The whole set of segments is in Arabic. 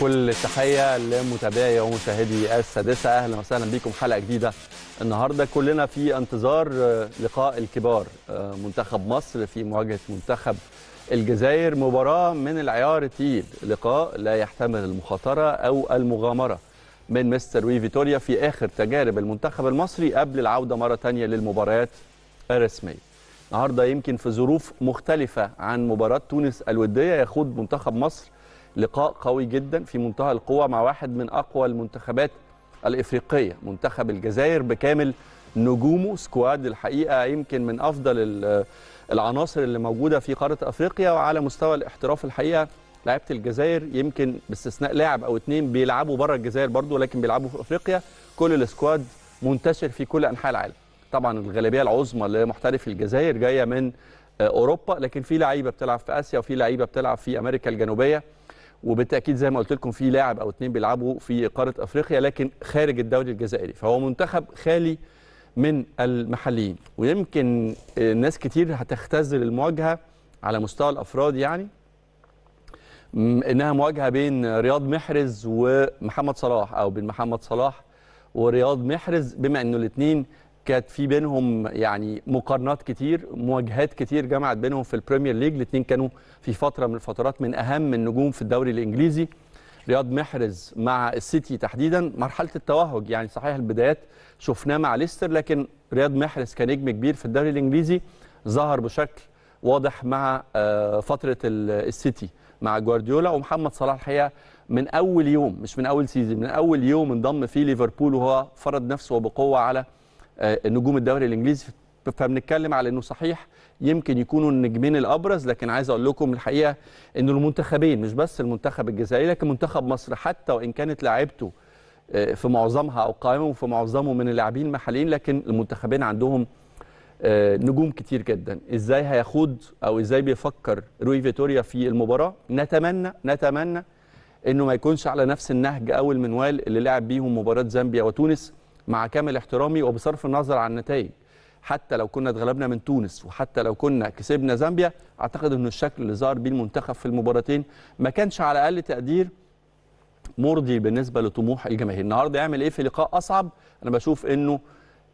كل التحيه لمتابعي ومشاهدي السادسه اهلا وسهلا بكم حلقه جديده النهارده كلنا في انتظار آه، لقاء الكبار آه، منتخب مصر في مواجهه منتخب الجزائر مباراه من العيار الثقيل لقاء لا يحتمل المخاطره او المغامره من مستر لوي فيتوريا في اخر تجارب المنتخب المصري قبل العوده مره ثانيه للمباريات الرسميه النهارده يمكن في ظروف مختلفه عن مباراه تونس الوديه يخوض منتخب مصر لقاء قوي جدا في منتهى القوة مع واحد من أقوى المنتخبات الإفريقية منتخب الجزائر بكامل نجومه سكواد الحقيقة يمكن من أفضل العناصر اللي موجودة في قارة أفريقيا وعلى مستوى الاحتراف الحقيقة لعيبة الجزائر يمكن باستثناء لاعب أو اتنين بيلعبوا بره الجزائر برضه لكن بيلعبوا في أفريقيا كل السكواد منتشر في كل أنحاء العالم طبعا الغالبية العظمى لمحترفي الجزائر جاية من آه، أوروبا لكن في لعيبة بتلعب في آسيا وفي لعيبة بتلعب في أمريكا الجنوبية وبالتاكيد زي ما قلت لكم في لاعب او اثنين بيلعبوا في قاره افريقيا لكن خارج الدوري الجزائري فهو منتخب خالي من المحليين ويمكن ناس كتير هتختزل المواجهه على مستوى الافراد يعني انها مواجهه بين رياض محرز ومحمد صلاح او بين محمد صلاح ورياض محرز بما انه الاثنين كانت في بينهم يعني مقارنات كتير مواجهات كتير جمعت بينهم في البريمير ليج الاثنين كانوا في فتره من الفترات من اهم النجوم في الدوري الانجليزي رياض محرز مع السيتي تحديدا مرحله التوهج يعني صحيح البدايات شفناه مع ليستر لكن رياض محرز كنجم كبير في الدوري الانجليزي ظهر بشكل واضح مع آه، فتره السيتي مع جوارديولا ومحمد صلاح الحقيقه من اول يوم مش من اول سيزون من اول يوم انضم فيه ليفربول وهو فرض نفسه وبقوه على آه، نجوم الدوري الانجليزي فبنتكلم على انه صحيح يمكن يكونوا النجمين الابرز لكن عايز اقول لكم الحقيقه ان المنتخبين مش بس المنتخب الجزائري لكن منتخب مصر حتى وان كانت لاعيبته آه، في معظمها او قائمه في معظمه من اللاعبين المحليين لكن المنتخبين عندهم آه، نجوم كتير جدا ازاي هيخوض او ازاي بيفكر روي فيتوريا في المباراه نتمنى نتمنى انه ما يكونش على نفس النهج او المنوال اللي لعب بيهم مباراه زامبيا وتونس مع كامل احترامي وبصرف النظر عن النتائج حتى لو كنا اتغلبنا من تونس وحتى لو كنا كسبنا زامبيا اعتقد ان الشكل اللي ظهر بيه المنتخب في المباراتين ما كانش على اقل تقدير مرضي بالنسبه لطموح الجماهير النهارده يعمل ايه في لقاء اصعب انا بشوف انه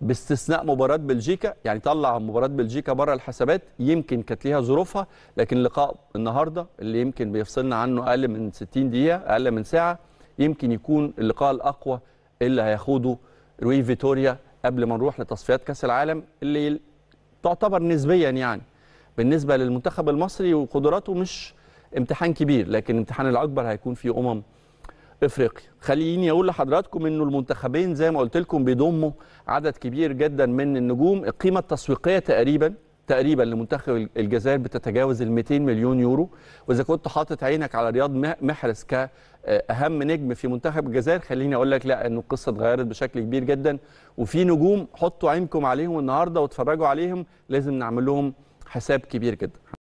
باستثناء مباراه بلجيكا يعني طلع مباراه بلجيكا بره الحسابات يمكن كانت ليها ظروفها لكن لقاء النهارده اللي يمكن بيفصلنا عنه اقل من 60 دقيقه اقل من ساعه يمكن يكون اللقاء الاقوى اللي هيخوضه روي فيتوريا قبل ما نروح لتصفيات كاس العالم اللي تعتبر نسبيا يعني بالنسبه للمنتخب المصري وقدراته مش امتحان كبير لكن الامتحان الاكبر هيكون في امم افريقيا خليني اقول لحضراتكم انه المنتخبين زي ما قلت لكم بيضموا عدد كبير جدا من النجوم القيمه التسويقيه تقريبا تقريبا لمنتخب الجزائر بتتجاوز ال 200 مليون يورو واذا كنت حاطط عينك على رياض محرز كاهم آه، نجم في منتخب الجزائر خليني اقول لك لا ان القصه اتغيرت بشكل كبير جدا وفي نجوم حطوا عينكم عليهم النهارده واتفرجوا عليهم لازم نعمل لهم حساب كبير جدا